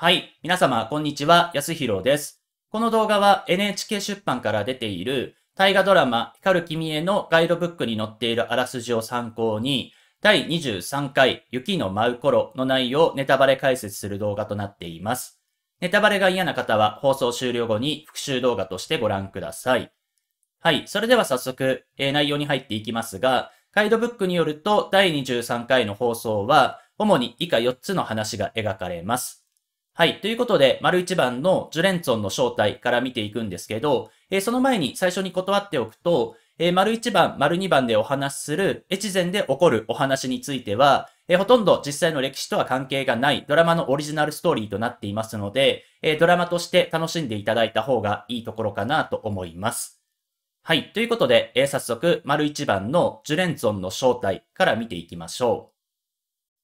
はい。皆様、こんにちは。安弘です。この動画は NHK 出版から出ている大河ドラマ光る君へのガイドブックに載っているあらすじを参考に、第23回雪の舞う頃の内容をネタバレ解説する動画となっています。ネタバレが嫌な方は放送終了後に復習動画としてご覧ください。はい。それでは早速、えー、内容に入っていきますが、ガイドブックによると第23回の放送は主に以下4つの話が描かれます。はい。ということで、丸一番のジュレンツォンの正体から見ていくんですけど、えー、その前に最初に断っておくと、えー、丸一番、丸二番でお話しする、越前で起こるお話については、えー、ほとんど実際の歴史とは関係がないドラマのオリジナルストーリーとなっていますので、えドラマとして楽しんでいただいた方がいいところかなと思います。はい。ということで、え早速、丸一番のジュレンツォンの正体から見ていきましょう。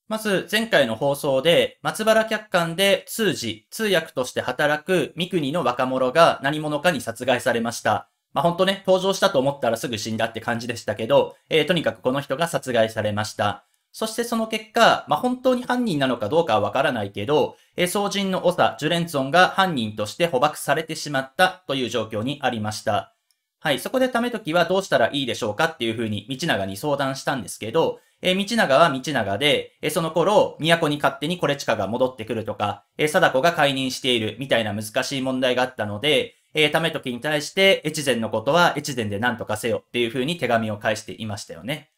まず前回の放送で松原客観で通時、通訳として働く三国の若者が何者かに殺害されました。まあ本当ね、登場したと思ったらすぐ死んだって感じでしたけど、えー、とにかくこの人が殺害されました。そしてその結果、まあ本当に犯人なのかどうかはわからないけど、え総人の長、ジュレンツォンが犯人として捕獲されてしまったという状況にありました。はい、そこでたと時はどうしたらいいでしょうかっていうふうに道長に相談したんですけど、えー、道長は道長で、えー、その頃、都に勝手にこれ近が戻ってくるとか、えー、貞子が解任しているみたいな難しい問題があったので、えー、め時に対して、越前のことは越前で何とかせよっていう風に手紙を返していましたよね。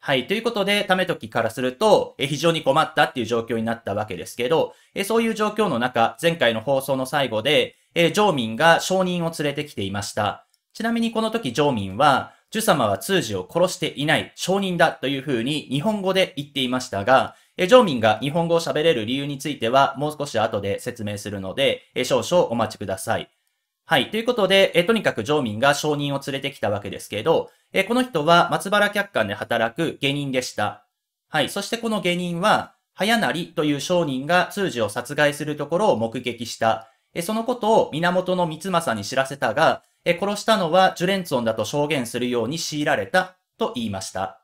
はい。ということで、ためときからすると、え非常に困ったっていう状況になったわけですけど、えそういう状況の中、前回の放送の最後で、えー、上民が商人を連れてきていました。ちなみにこの時上民は、ジュ様は通詞を殺していない証人だというふうに日本語で言っていましたが、えジョーミンが日本語を喋れる理由についてはもう少し後で説明するので、え少々お待ちください。はい。ということで、えとにかくジョーミンが証人を連れてきたわけですけど、えこの人は松原客観で働く下人でした。はい。そしてこの下人は、早成という証人が通詞を殺害するところを目撃した。えそのことを源光政に知らせたが、え殺したのはジュレンツォンだと証言するように強いられたと言いました。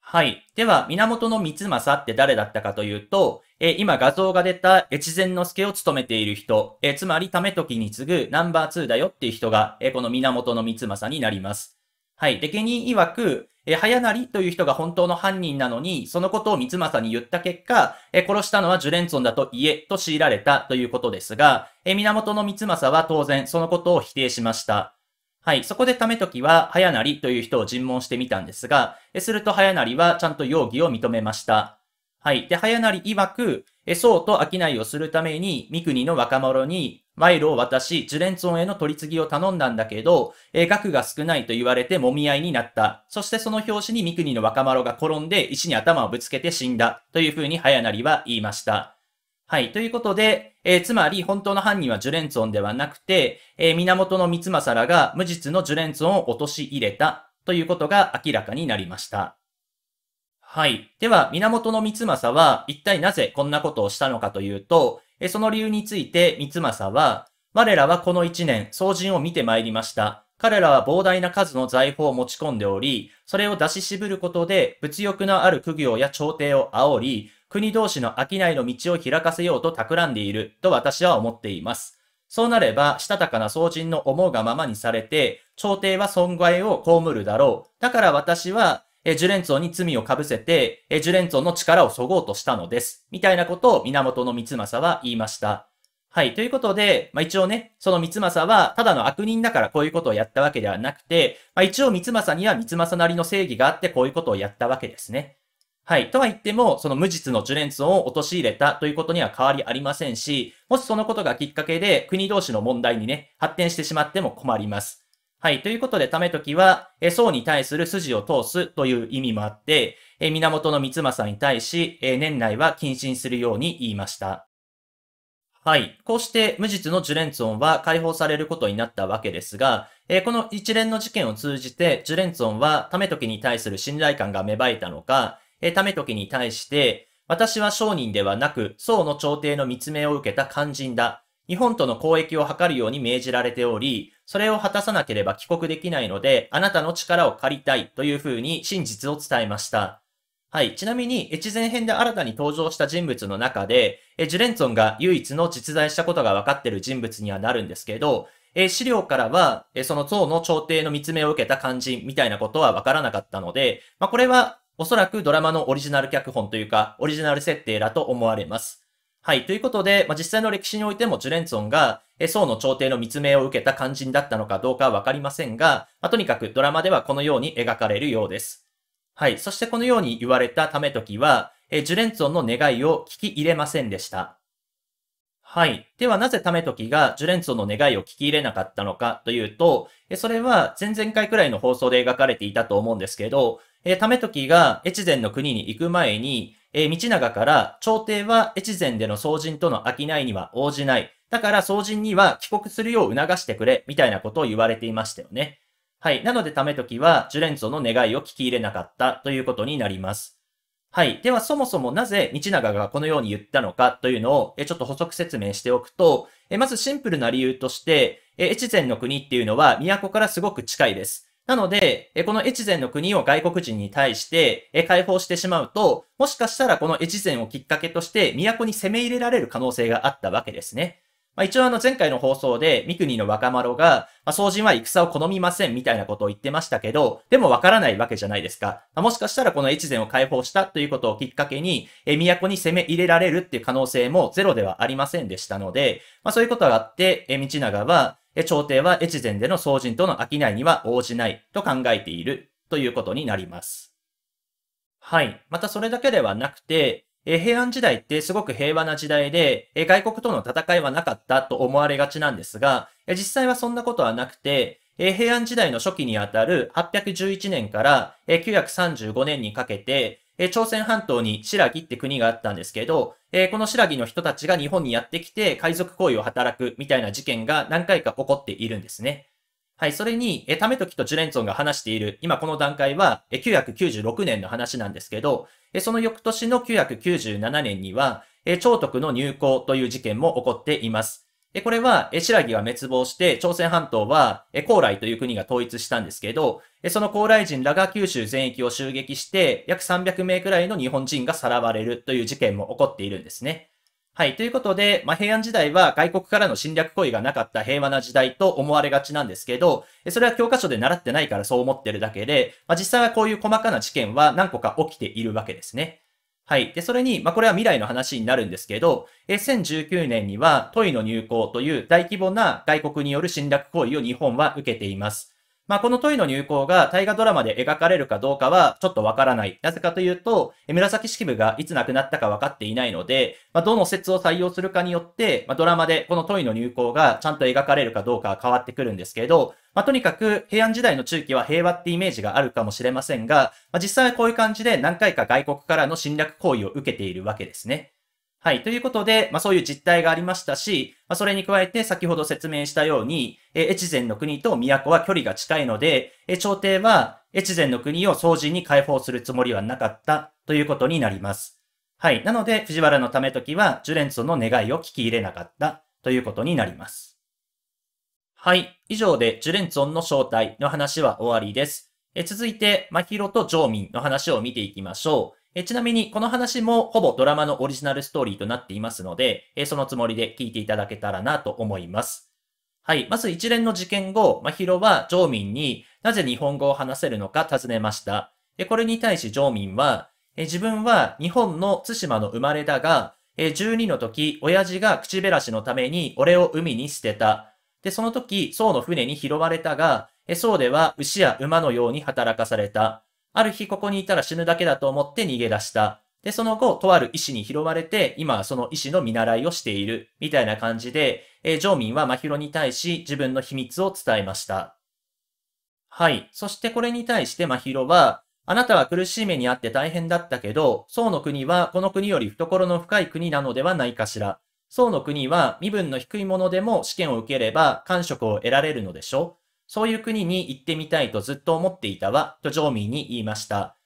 はい。では、源の三政って誰だったかというと、え今画像が出た越前之助を務めている人、えつまりめ時に次ぐナンバー2だよっていう人が、えこの源の三政になります。はい。で、に人曰く、え早成という人が本当の犯人なのに、そのことを三政に言った結果、え殺したのはジュレンツォンだと言えと強いられたということですが、え源の三政は当然そのことを否定しました。はい。そこでめときは、早成という人を尋問してみたんですが、えすると早成はちゃんと容疑を認めました。はい。で、早成曰く、そうと商いをするために、三国の若者に賄賂を渡し、ジュレンツォンへの取り次ぎを頼んだんだけど、え額が少ないと言われて揉み合いになった。そしてその表紙に三国の若者が転んで石に頭をぶつけて死んだ。というふうに早成は言いました。はい。ということで、えー、つまり本当の犯人はジュレンツォンではなくて、えー、源の三政らが無実のジュレンツォンを落とし入れたということが明らかになりました。はい。では、源光政は一体なぜこんなことをしたのかというと、その理由について光政は、我らはこの一年、僧人を見てまいりました。彼らは膨大な数の財宝を持ち込んでおり、それを出し渋ることで、物欲のある苦行や朝廷を煽り、国同士の商いの道を開かせようと企んでいると私は思っています。そうなれば、したたかな僧人の思うがままにされて、朝廷は損害を被るだろう。だから私は、えジュレンツォに罪を被せて、えジュレンツォの力をそごうとしたのです。みたいなことを源の三政は言いました。はい。ということで、まあ、一応ね、その三政は、ただの悪人だからこういうことをやったわけではなくて、まあ、一応三政には三政なりの正義があってこういうことをやったわけですね。はい。とは言っても、その無実のジュレンツォンを陥れたということには変わりありませんし、もしそのことがきっかけで国同士の問題にね、発展してしまっても困ります。はい。ということで、ためときは、え層に対する筋を通すという意味もあって、え源三政に対し、え年内は謹慎するように言いました。はい。こうして無実のジュレンツォンは解放されることになったわけですが、えー、この一連の事件を通じて、ジュレンツォンはと時に対する信頼感が芽生えたのか、えー、と時に対して、私は商人ではなく、宋の朝廷の密命を受けた肝心だ。日本との交易を図るように命じられており、それを果たさなければ帰国できないので、あなたの力を借りたいというふうに真実を伝えました。はい。ちなみに、越前編で新たに登場した人物の中で、えジュレンツォンが唯一の実在したことが分かっている人物にはなるんですけど、え資料からは、えその像の朝廷の見つめを受けた肝心みたいなことは分からなかったので、まあ、これはおそらくドラマのオリジナル脚本というか、オリジナル設定だと思われます。はい。ということで、まあ、実際の歴史においてもジュレンツォンが、え、宋の朝廷の密命を受けた肝心だったのかどうかはわかりませんが、まあ、とにかくドラマではこのように描かれるようです。はい。そしてこのように言われたため時は、え、ジュレンツォンの願いを聞き入れませんでした。はい。では、なぜためきがジュレンツォンの願いを聞き入れなかったのかというと、それは前々回くらいの放送で描かれていたと思うんですけど、えー、と時が越前の国に行く前に、えー、道長から朝廷は越前での総人との商いには応じない。だから総人には帰国するよう促してくれ、みたいなことを言われていましたよね。はい。なので、と時は、ジュレンツォの願いを聞き入れなかったということになります。はい。では、そもそもなぜ、道長がこのように言ったのかというのを、えちょっと補足説明しておくと、えまずシンプルな理由として、え越前の国っていうのは、都からすごく近いです。なので、この越前の国を外国人に対して解放してしまうと、もしかしたらこの越前をきっかけとして都に攻め入れられる可能性があったわけですね。まあ、一応あの前回の放送で三国の若丸が、まあ、総人は戦を好みませんみたいなことを言ってましたけど、でもわからないわけじゃないですか。もしかしたらこの越前を解放したということをきっかけに、え都に攻め入れられるっていう可能性もゼロではありませんでしたので、まあ、そういうことがあって、え道長は、朝廷は越前での総人との商いには応じないと考えているということになります。はい。またそれだけではなくて、え平安時代ってすごく平和な時代で、え外国との戦いはなかったと思われがちなんですが、え実際はそんなことはなくて、え平安時代の初期にあたる811年からえ935年にかけて、え朝鮮半島に白木って国があったんですけど、えこの白木の人たちが日本にやってきて海賊行為を働くみたいな事件が何回か起こっているんですね。はい、それに、え、ためときとジュレンソンが話している、今この段階は、え、996年の話なんですけど、え、その翌年の997年には、え、長徳の入港という事件も起こっています。で、これは、え、白木が滅亡して、朝鮮半島は、え、高麗という国が統一したんですけど、え、その高麗人らが九州全域を襲撃して、約300名くらいの日本人がさらわれるという事件も起こっているんですね。はい。ということで、まあ、平安時代は外国からの侵略行為がなかった平和な時代と思われがちなんですけど、それは教科書で習ってないからそう思ってるだけで、まあ、実際はこういう細かな事件は何個か起きているわけですね。はい。で、それに、まあ、これは未来の話になるんですけど、2019年には、トイの入港という大規模な外国による侵略行為を日本は受けています。まあ、このトイの入港が大河ドラマで描かれるかどうかはちょっとわからない。なぜかというと、紫式部がいつ亡くなったか分かっていないので、まあ、どの説を採用するかによって、まあ、ドラマでこのトイの入港がちゃんと描かれるかどうかは変わってくるんですけど、まあ、とにかく平安時代の中期は平和ってイメージがあるかもしれませんが、まあ、実際はこういう感じで何回か外国からの侵略行為を受けているわけですね。はい。ということで、まあ、そういう実態がありましたし、まあ、それに加えて先ほど説明したように、え越前の国と都は距離が近いので、え朝廷は越前の国を総人に解放するつもりはなかったということになります。はい。なので、藤原のたと時は、ジュレンツォの願いを聞き入れなかったということになります。はい。以上で、ジュレンツォンの正体の話は終わりです。え続いて、マヒロとジョーミンの話を見ていきましょう。えちなみに、この話もほぼドラマのオリジナルストーリーとなっていますので、えそのつもりで聞いていただけたらなと思います。はい。まず一連の事件後、マヒロはジョーミンになぜ日本語を話せるのか尋ねました。でこれに対しジョーミンは、え自分は日本の津島の生まれだが、え12の時、親父が口減らしのために俺を海に捨てた。で、その時、僧の船に拾われたが、僧では牛や馬のように働かされた。ある日ここにいたら死ぬだけだと思って逃げ出した。で、その後、とある医師に拾われて、今はその医師の見習いをしている、みたいな感じで、えー、上民は真宙に対し自分の秘密を伝えました。はい。そしてこれに対して真宙は、あなたは苦しい目にあって大変だったけど、宋の国はこの国より懐の深い国なのではないかしら。宋の国は身分の低いものでも試験を受ければ官職を得られるのでしょそういう国に行ってみたいとずっと思っていたわ、と常民に言いました。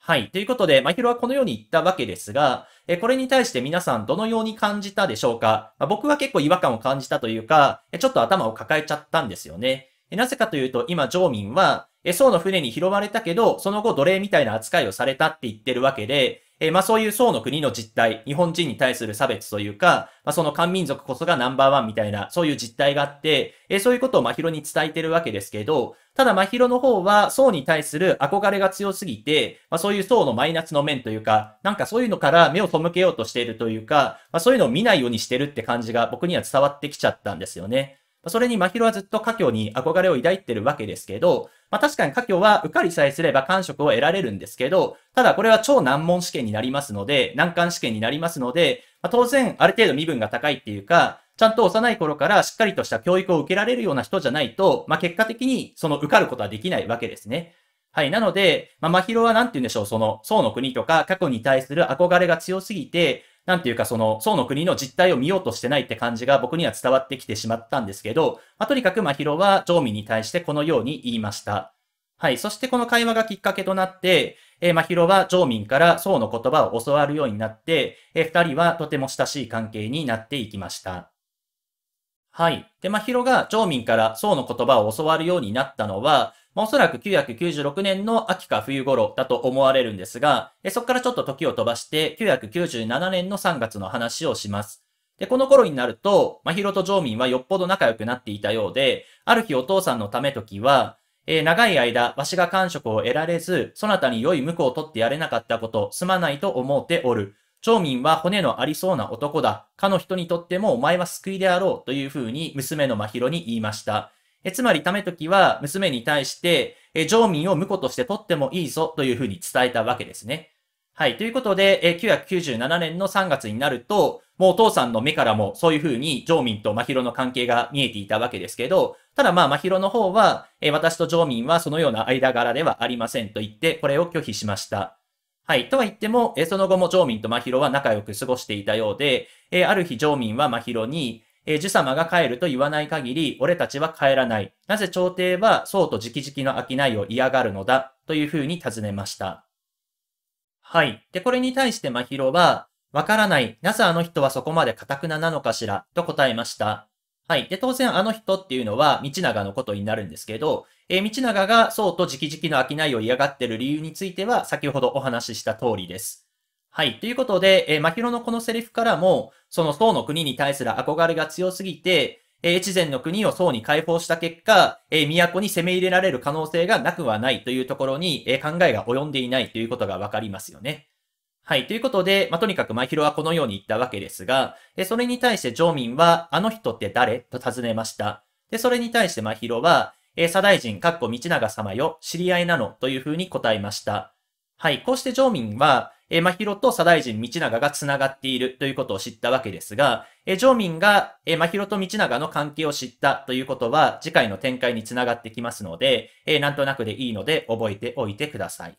はい。ということで、まひろはこのように言ったわけですが、えこれに対して皆さんどのように感じたでしょうか、まあ、僕は結構違和感を感じたというか、ちょっと頭を抱えちゃったんですよね。なぜかというと、今、常民は、え、宋の船に拾われたけど、その後奴隷みたいな扱いをされたって言ってるわけで、えー、まあそういう宋の国の実態、日本人に対する差別というか、まあその漢民族こそがナンバーワンみたいな、そういう実態があって、えー、そういうことを真宙に伝えてるわけですけど、ただ真宙の方は宋に対する憧れが強すぎて、まあそういう宋のマイナスの面というか、なんかそういうのから目を背けようとしているというか、まあそういうのを見ないようにしてるって感じが僕には伝わってきちゃったんですよね。それに真宙はずっと華僑に憧れを抱いてるわけですけど、まあ、確かに華僑は受かりさえすれば官職を得られるんですけど、ただこれは超難問試験になりますので、難関試験になりますので、まあ、当然ある程度身分が高いっていうか、ちゃんと幼い頃からしっかりとした教育を受けられるような人じゃないと、まあ、結果的にその受かることはできないわけですね。はい。なので、まあ、真宙は何て言うんでしょう、その、宋の国とか過去に対する憧れが強すぎて、なんていうかその、宋の国の実態を見ようとしてないって感じが僕には伝わってきてしまったんですけど、まあ、とにかく真宙は常民に対してこのように言いました。はい。そしてこの会話がきっかけとなって、え真宙は常民から宋の言葉を教わるようになって、え二人はとても親しい関係になっていきました。はい。で、真宙が常民から宋の言葉を教わるようになったのは、おそらく996年の秋か冬頃だと思われるんですが、そこからちょっと時を飛ばして、997年の3月の話をします。で、この頃になると、まひろと常民はよっぽど仲良くなっていたようで、ある日お父さんのため時は、えー、長い間、わしが感触を得られず、そなたに良い婿を取ってやれなかったこと、すまないと思うておる。町民は骨のありそうな男だ。かの人にとってもお前は救いであろうというふうに娘の真宙に言いました。えつまり、ためときは、娘に対して、え常民を婿として取ってもいいぞというふうに伝えたわけですね。はい。ということで、え997年の3月になると、もうお父さんの目からもそういうふうに常民と真宙の関係が見えていたわけですけど、ただまあ真宙の方は、え私と常民はそのような間柄ではありませんと言って、これを拒否しました。はい。とは言っても、えその後も常民と真宙は仲良く過ごしていたようで、えある日常民は真宙に、えー、様が帰ると言わない限り、俺たちは帰らない。なぜ朝廷は、そうと直々の商いを嫌がるのだ、というふうに尋ねました。はい。で、これに対して真宙は、わからない。なぜあの人はそこまで堅くななのかしら、と答えました。はい。で、当然あの人っていうのは、道長のことになるんですけど、えー、道長がそうと直々の商いを嫌がってる理由については、先ほどお話しした通りです。はい。ということで、えー、マヒロのこのセリフからも、その宋の国に対する憧れが強すぎて、えー、越前の国を宋に解放した結果、えー、都に攻め入れられる可能性がなくはないというところに、えー、考えが及んでいないということがわかりますよね。はい。ということで、まあ、とにかく、真ひはこのように言ったわけですが、えそれに対して、常民は、あの人って誰と尋ねました。で、それに対して、真ひは、えー、左大臣、かっこ道長様よ、知り合いなの、というふうに答えました。はい。こうして、常民は、えー、ひろと左大臣道長が繋がっているということを知ったわけですが、えー、上民が、えー、ひろと道長の関係を知ったということは、次回の展開につながってきますので、えー、なんとなくでいいので覚えておいてください。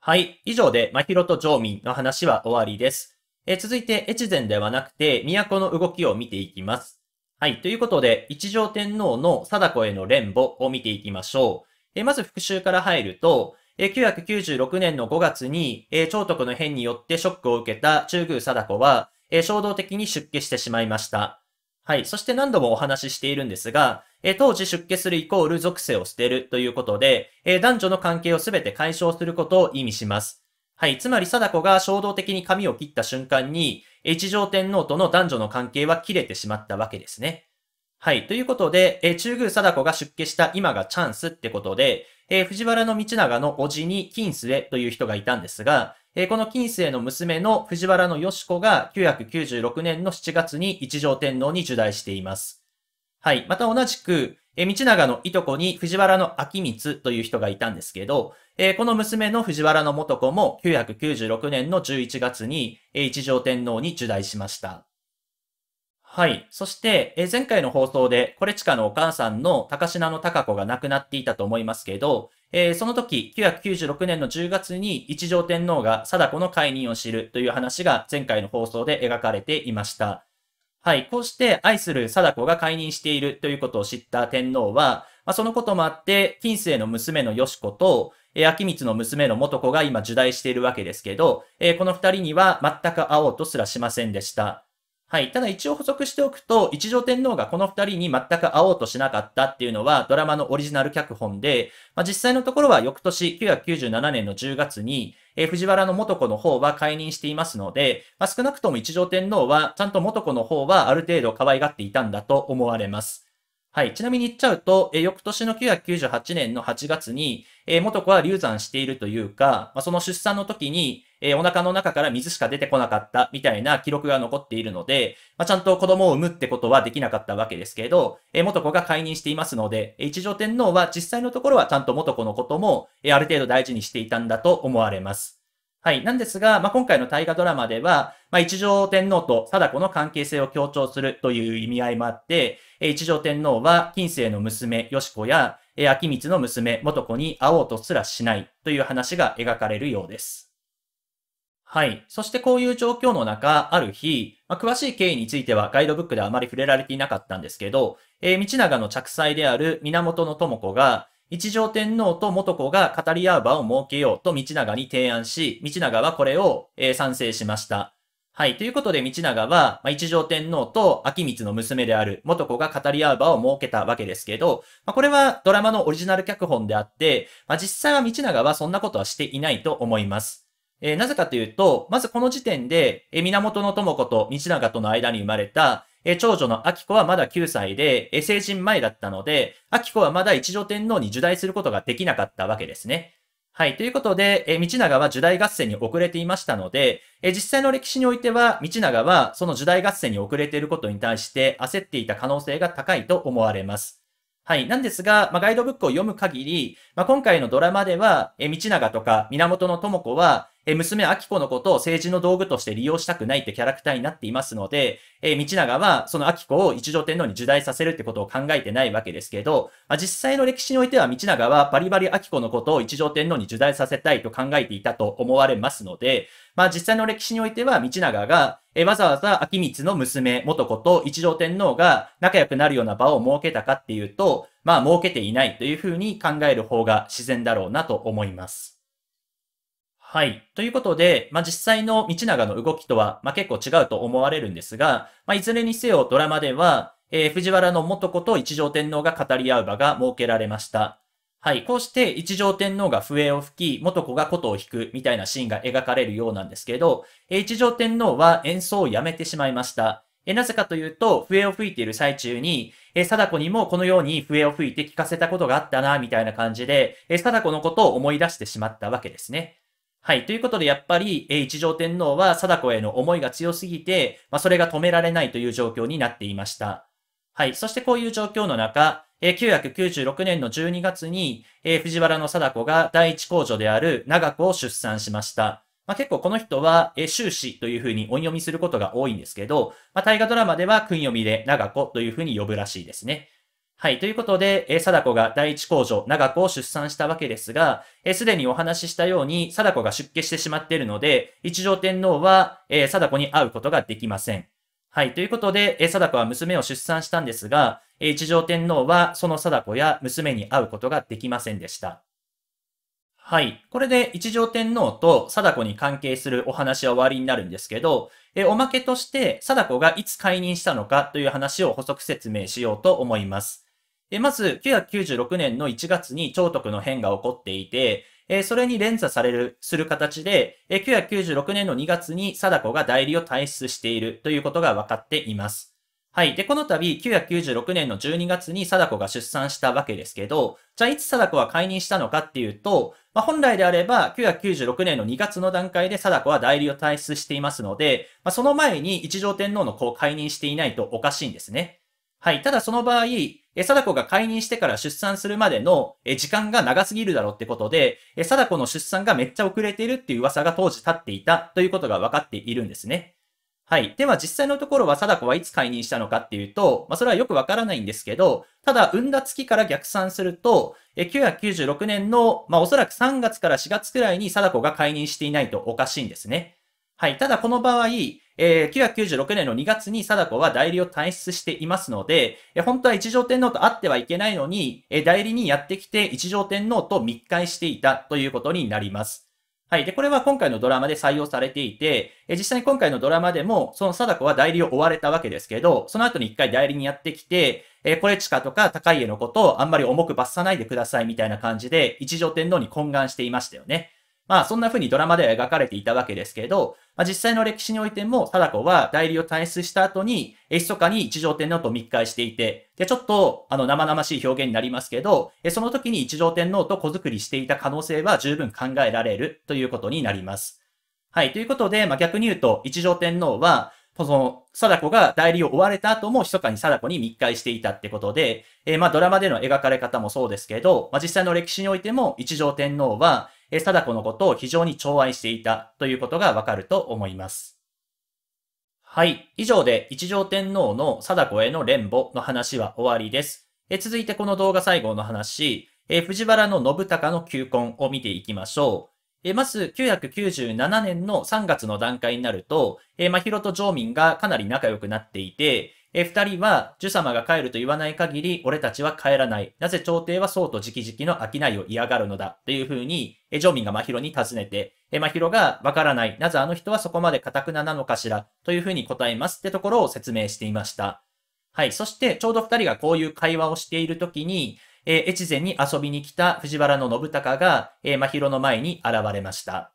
はい。以上で、まひろと上民の話は終わりです。え続いて、越前ではなくて、都の動きを見ていきます。はい。ということで、一条天皇の貞子への連母を見ていきましょう。えまず復習から入ると、え996年の5月に、えー、長徳の変によってショックを受けた中宮貞子は、えー、衝動的に出家してしまいました。はい。そして何度もお話ししているんですが、えー、当時出家するイコール属性を捨てるということで、えー、男女の関係をすべて解消することを意味します。はい。つまり、貞子が衝動的に髪を切った瞬間に、一条天皇との男女の関係は切れてしまったわけですね。はい。ということで、え中宮貞子が出家した今がチャンスってことで、えー、藤原道長の叔父に金末という人がいたんですが、えー、この金末の娘の藤原の義子が996年の7月に一条天皇に受代しています。はい。また同じく、えー、道長のいとこに藤原の明光という人がいたんですけど、えー、この娘の藤原の元子も996年の11月に、えー、一条天皇に受代しました。はい。そして、え前回の放送で、コレチカのお母さんの高品の高子が亡くなっていたと思いますけど、えー、その時、996年の10月に一条天皇が貞子の解任を知るという話が前回の放送で描かれていました。はい。こうして愛する貞子が解任しているということを知った天皇は、まあ、そのこともあって、近世の娘のよし子と、え秋光の娘の元子が今受胎しているわけですけど、えー、この二人には全く会おうとすらしませんでした。はい。ただ一応補足しておくと、一条天皇がこの二人に全く会おうとしなかったっていうのはドラマのオリジナル脚本で、まあ、実際のところは翌年997年の10月に、えー、藤原の元子の方は解任していますので、まあ、少なくとも一条天皇はちゃんと元子の方はある程度可愛がっていたんだと思われます。はい。ちなみに言っちゃうと、えー、翌年の998年の8月に、えー、元子は流産しているというか、まあ、その出産の時に、えー、お腹の中から水しか出てこなかったみたいな記録が残っているので、まあ、ちゃんと子供を産むってことはできなかったわけですけど、えー、元子が解任していますので、一条天皇は実際のところはちゃんと元子のことも、えー、ある程度大事にしていたんだと思われます。はい。なんですが、まあ、今回の大河ドラマでは、まあ、一条天皇と貞子の関係性を強調するという意味合いもあって、えー、一条天皇は近世の娘、よし子や、えー、秋光の娘、元子に会おうとすらしないという話が描かれるようです。はい。そしてこういう状況の中、ある日、まあ、詳しい経緯についてはガイドブックではあまり触れられていなかったんですけど、えー、道長の着妻である源智子が、一条天皇と元子が語り合う場を設けようと道長に提案し、道長はこれを、えー、賛成しました。はい。ということで、道長は、まあ、一条天皇と秋光の娘である元子が語り合う場を設けたわけですけど、まあ、これはドラマのオリジナル脚本であって、まあ、実際は道長はそんなことはしていないと思います。えー、なぜかというと、まずこの時点で、えー、源の智子と道長との間に生まれた、えー、長女の秋子はまだ9歳で、えー、成人前だったので、秋子はまだ一条天皇に受代することができなかったわけですね。はい。ということで、え道長は受代合戦に遅れていましたので、え実際の歴史においては、道長はその受代合戦に遅れていることに対して焦っていた可能性が高いと思われます。はい。なんですが、まあ、ガイドブックを読む限り、まあ、今回のドラマでは、え道長とか源の智子は、え娘は明子のことを政治の道具として利用したくないってキャラクターになっていますので、え道長はその明子を一条天皇に受代させるってことを考えてないわけですけど、まあ、実際の歴史においては道長はバリバリ明子のことを一条天皇に受代させたいと考えていたと思われますので、まあ実際の歴史においては道長が、えわざわざ秋光の娘、元子と一条天皇が仲良くなるような場を設けたかっていうと、まあ設けていないというふうに考える方が自然だろうなと思います。はい。ということで、まあ、実際の道長の動きとは、まあ、結構違うと思われるんですが、まあ、いずれにせよドラマでは、えー、藤原の元子と一条天皇が語り合う場が設けられました。はい。こうして一条天皇が笛を吹き、元子が琴を弾くみたいなシーンが描かれるようなんですけど、えー、一条天皇は演奏をやめてしまいました。えー、なぜかというと、笛を吹いている最中に、えー、貞子にもこのように笛を吹いて聞かせたことがあったな、みたいな感じで、えー、貞子のことを思い出してしまったわけですね。はい。ということで、やっぱり、え一条天皇は貞子への思いが強すぎて、まあ、それが止められないという状況になっていました。はい。そしてこういう状況の中、え996年の12月に、え藤原の貞子が第一公女である長子を出産しました。まあ、結構この人は、え終始というふうに音読みすることが多いんですけど、まあ、大河ドラマでは訓読みで長子というふうに呼ぶらしいですね。はい。ということで、え貞子が第一工場、長子を出産したわけですが、す、えで、にお話ししたように、貞子が出家してしまっているので、一条天皇は、え貞子に会うことができません。はい。ということで、え貞子は娘を出産したんですが、え一条天皇は、その貞子や娘に会うことができませんでした。はい。これで一条天皇と貞子に関係するお話は終わりになるんですけど、えおまけとして貞子がいつ解任したのかという話を補足説明しようと思います。まず、996年の1月に長徳の変が起こっていて、えそれに連鎖される、する形で、え996年の2月に貞子が代理を退出しているということが分かっています。はい。で、この度、996年の12月に貞子が出産したわけですけど、じゃあいつ貞子は解任したのかっていうと、まあ、本来であれば、996年の2月の段階で貞子は代理を退出していますので、まあ、その前に一条天皇の子を解任していないとおかしいんですね。はい。ただその場合、え貞子が解任してから出産するまでの、え時間が長すぎるだろうってことで、え貞子の出産がめっちゃ遅れているっていう噂が当時立っていたということが分かっているんですね。はい。では実際のところは貞子はいつ解任したのかっていうと、まあそれはよくわからないんですけど、ただ産んだ月から逆算すると、996年の、まあおそらく3月から4月くらいに貞子が解任していないとおかしいんですね。はい。ただこの場合、えー、996年の2月に貞子は代理を退出していますので、えー、本当は一条天皇と会ってはいけないのに、えー、代理にやってきて一条天皇と密会していたということになります。はい。で、これは今回のドラマで採用されていて、え実際に今回のドラマでも、その貞子は代理を追われたわけですけど、その後に一回代理にやってきて、えこれ近とか高家のことをあんまり重く罰さないでくださいみたいな感じで、一条天皇に懇願していましたよね。まあそんな風にドラマでは描かれていたわけですけど、まあ、実際の歴史においても貞子は代理を退出した後に、密かに一条天皇と密会していて、で、ちょっとあの生々しい表現になりますけど、その時に一条天皇と子作りしていた可能性は十分考えられるということになります。はい。ということで、まあ、逆に言うと、一条天皇は、その、貞子が代理を追われた後も、密かに貞子に密会していたってことで、えー、まあ、ドラマでの描かれ方もそうですけど、まあ、実際の歴史においても、一条天皇は、え貞子のことを非常に寵愛していたということがわかると思います。はい。以上で一条天皇の貞子への連母の話は終わりです。え続いてこの動画最後の話、え藤原の信孝の求婚を見ていきましょう。えまず、997年の3月の段階になると、えまひろと常民がかなり仲良くなっていて、え二人は、呪様が帰ると言わない限り、俺たちは帰らない。なぜ朝廷はそうと直々の商いを嫌がるのだ。というふうに、え、ジョミンが真宙に尋ねて、え、真宙がわからない。なぜあの人はそこまで堅くななのかしら。というふうに答えますってところを説明していました。はい。そして、ちょうど二人がこういう会話をしているときに、え、越前に遊びに来た藤原の信孝が、え、真宙の前に現れました。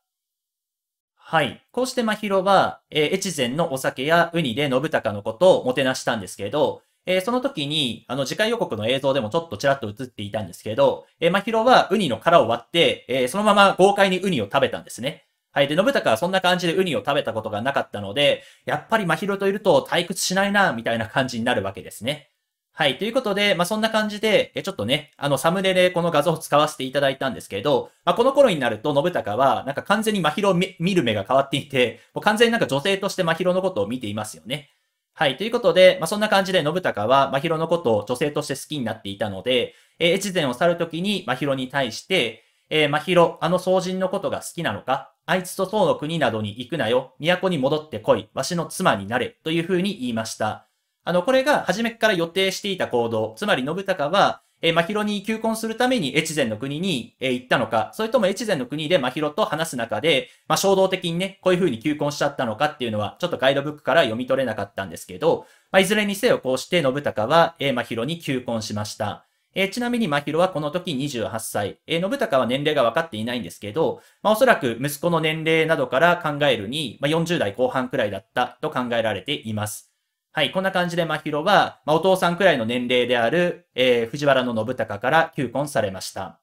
はい。こうして真宙は、えー、越前のお酒やウニで信孝のことをもてなしたんですけど、えー、その時に、あの、次回予告の映像でもちょっとちらっと映っていたんですけど、えー、真宙はウニの殻を割って、えー、そのまま豪快にウニを食べたんですね。はい。で、信孝はそんな感じでウニを食べたことがなかったので、やっぱり真宙といると退屈しないな、みたいな感じになるわけですね。はい。ということで、まあ、そんな感じで、ちょっとね、あの、サムネでこの画像を使わせていただいたんですけど、まあ、この頃になると、信孝は、なんか完全に真宙を見る目が変わっていて、もう完全になんか女性として真宙のことを見ていますよね。はい。ということで、まあ、そんな感じで、信孝は、真宙のことを女性として好きになっていたので、えー、越前を去るときに、真宙に対して、えー、真宙、あの僧人のことが好きなのかあいつと唐の国などに行くなよ。都に戻ってこい。わしの妻になれ。というふうに言いました。あの、これが初めから予定していた行動、つまり信孝は、えー、真宙に求婚するために越前の国に、えー、行ったのか、それとも越前の国で真宙と話す中で、まあ、衝動的にね、こういう風に求婚しちゃったのかっていうのは、ちょっとガイドブックから読み取れなかったんですけど、まあ、いずれにせよこうして信孝は、えー、真宙に求婚しました。えー、ちなみに真宙はこの時28歳。えー、信孝は年齢が分かっていないんですけど、まあ、おそらく息子の年齢などから考えるに、まあ、40代後半くらいだったと考えられています。はい、こんな感じで真宙は、まあ、お父さんくらいの年齢である、えー、藤原の信孝から求婚されました。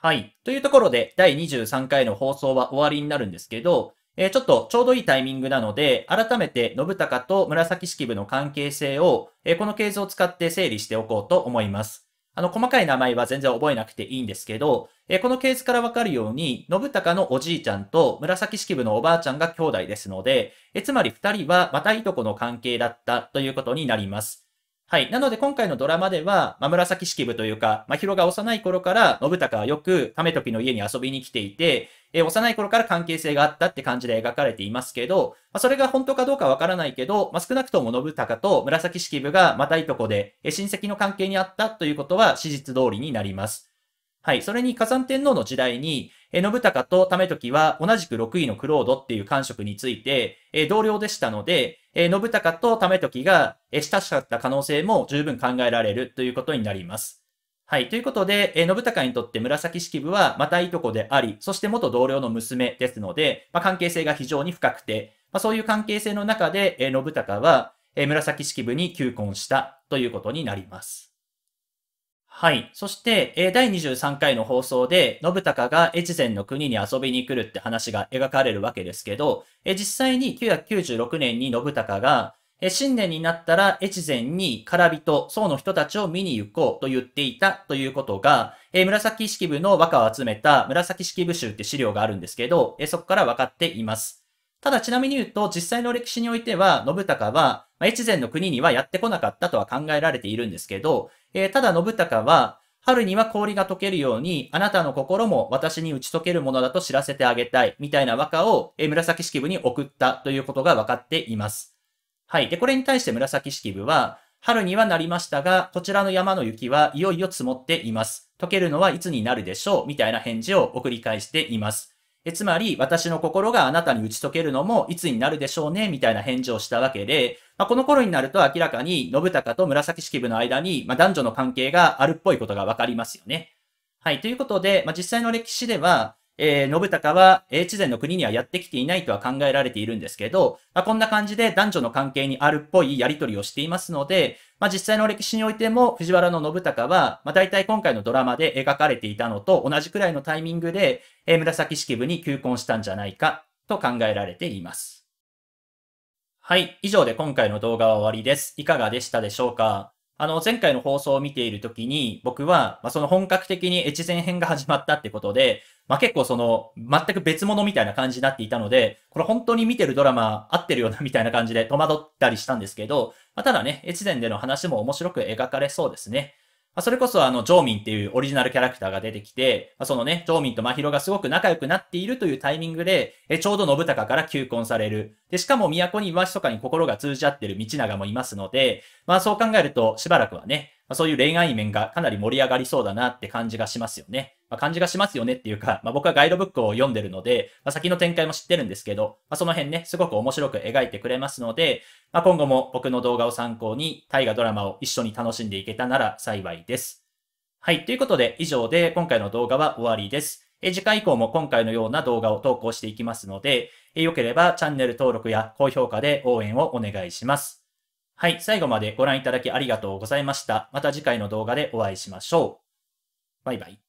はい。というところで、第23回の放送は終わりになるんですけど、えー、ちょっとちょうどいいタイミングなので、改めて信孝と紫式部の関係性を、えー、この系図を使って整理しておこうと思います。あの、細かい名前は全然覚えなくていいんですけど、えこのケースからわかるように、信孝のおじいちゃんと紫式部のおばあちゃんが兄弟ですので、えつまり二人はまたいとこの関係だったということになります。はい。なので今回のドラマでは、まあ、紫式部というか、まひろが幼い頃から信孝はよく亀時の家に遊びに来ていて、え幼い頃から関係性があったって感じで描かれていますけど、まあ、それが本当かどうかわからないけど、まあ、少なくとも信孝と紫式部がまたいとこで、え親戚の関係にあったということは史実通りになります。はい。それに火山天皇の時代に、え信孝と為時は同じく6位のクロードっていう官職について、え同僚でしたので、え信孝と為時が、え親しかった可能性も十分考えられるということになります。はい。ということで、え信孝にとって紫式部は、またいとこであり、そして元同僚の娘ですので、まあ、関係性が非常に深くて、まあ、そういう関係性の中で、え信孝は、え紫式部に求婚したということになります。はい。そして、え第23回の放送で、信孝が越前の国に遊びに来るって話が描かれるわけですけど、え実際に996年に信孝が、え新年になったら越前に空人、僧の人たちを見に行こうと言っていたということが、え紫式部の和歌を集めた紫式部集って資料があるんですけど、えそこから分かっています。ただちなみに言うと、実際の歴史においては、信孝は、まあ、越前の国にはやってこなかったとは考えられているんですけど、えー、ただ信孝は、春には氷が溶けるように、あなたの心も私に打ち解けるものだと知らせてあげたい、みたいな和歌を、えー、紫式部に送ったということが分かっています。はい。で、これに対して紫式部は、春にはなりましたが、こちらの山の雪はいよいよ積もっています。溶けるのはいつになるでしょうみたいな返事を送り返しています。えつまり、私の心があなたに打ち解けるのもいつになるでしょうねみたいな返事をしたわけで、まあ、この頃になると明らかに信孝と紫式部の間に、まあ、男女の関係があるっぽいことがわかりますよね。はい。ということで、まあ、実際の歴史では、えー、信孝は越前の国にはやってきていないとは考えられているんですけど、まあ、こんな感じで男女の関係にあるっぽいやりとりをしていますので、まあ、実際の歴史においても藤原の信孝は、まあ、大体今回のドラマで描かれていたのと同じくらいのタイミングで、えー、紫式部に求婚したんじゃないかと考えられています。はい。以上で今回の動画は終わりです。いかがでしたでしょうかあの、前回の放送を見ているときに、僕は、まあ、その本格的に越前編が始まったってことで、まあ、結構その、全く別物みたいな感じになっていたので、これ本当に見てるドラマ合ってるよなみたいな感じで戸惑ったりしたんですけど、まあ、ただね、越前での話も面白く描かれそうですね。それこそあの、ジョーミンっていうオリジナルキャラクターが出てきて、そのね、ジョーミンと真ロがすごく仲良くなっているというタイミングで、ちょうど信孝から求婚される。で、しかも都にしとかに心が通じ合ってる道長もいますので、まあそう考えると、しばらくはね、そういう恋愛面がかなり盛り上がりそうだなって感じがしますよね。まあ、感じがしますよねっていうか、まあ、僕はガイドブックを読んでるので、まあ、先の展開も知ってるんですけど、まあ、その辺ね、すごく面白く描いてくれますので、まあ、今後も僕の動画を参考に、大河ドラマを一緒に楽しんでいけたなら幸いです。はい、ということで以上で今回の動画は終わりです。え次回以降も今回のような動画を投稿していきますので、え良ければチャンネル登録や高評価で応援をお願いします。はい、最後までご覧いただきありがとうございました。また次回の動画でお会いしましょう。バイバイ。